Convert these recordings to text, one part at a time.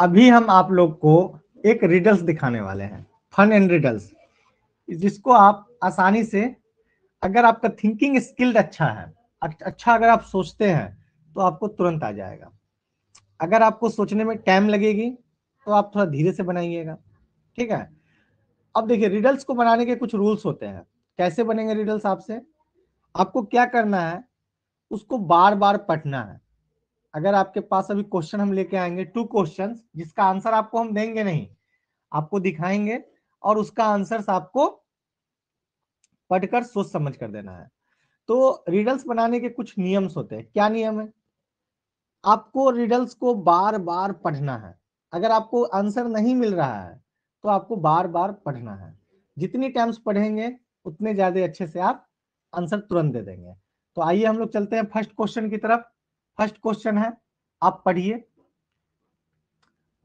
अभी हम आप लोग को एक रिडल्स दिखाने वाले हैं फन एंड रिडल्स जिसको आप आसानी से अगर आपका थिंकिंग स्किल्ड अच्छा है अच्छा अगर आप सोचते हैं तो आपको तुरंत आ जाएगा अगर आपको सोचने में टाइम लगेगी तो आप थोड़ा धीरे से बनाइएगा ठीक है अब देखिए रिडल्स को बनाने के कुछ रूल्स होते हैं कैसे बनेंगे रिडल्स आपसे आपको क्या करना है उसको बार बार पढ़ना है अगर आपके पास अभी क्वेश्चन हम लेके आएंगे टू क्वेश्चन जिसका आंसर आपको हम देंगे नहीं आपको दिखाएंगे और उसका आंसर आपको पढ़कर सोच समझ कर देना है तो रिडल्स बनाने के कुछ नियम्स होते हैं क्या नियम है आपको रिडल्स को बार बार पढ़ना है अगर आपको आंसर नहीं मिल रहा है तो आपको बार बार पढ़ना है जितनी टाइम्स पढ़ेंगे उतने ज्यादा अच्छे से आप आंसर तुरंत दे देंगे तो आइए हम लोग चलते हैं फर्स्ट क्वेश्चन की तरफ फर्स्ट क्वेश्चन है आप पढ़िए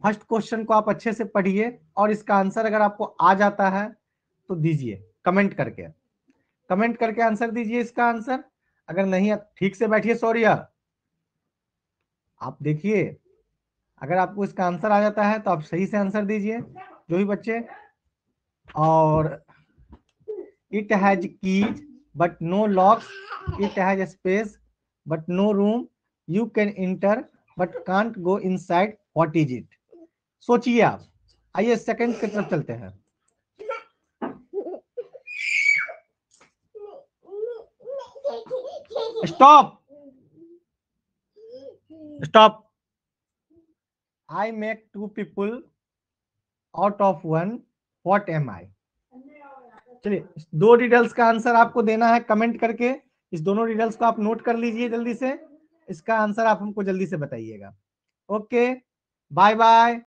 फर्स्ट क्वेश्चन को आप अच्छे से पढ़िए और इसका आंसर अगर आपको आ जाता है तो दीजिए कमेंट करके कमेंट करके आंसर दीजिए इसका आंसर अगर नहीं ठीक से बैठिए सॉरी यार आप देखिए अगर आपको इसका आंसर आ जाता है तो आप सही से आंसर दीजिए जो भी बच्चे और it has keys but no locks it has space but no room can enter but can't go inside what is it सोचिए आप आइए सेकेंड की तरफ चलते हैं stop stop I make two people out of one what am I चलिए दो details का आंसर आपको देना है कमेंट करके इस दोनों डिटेल्स को आप नोट कर लीजिए जल्दी से इसका आंसर आप हमको जल्दी से बताइएगा ओके बाय बाय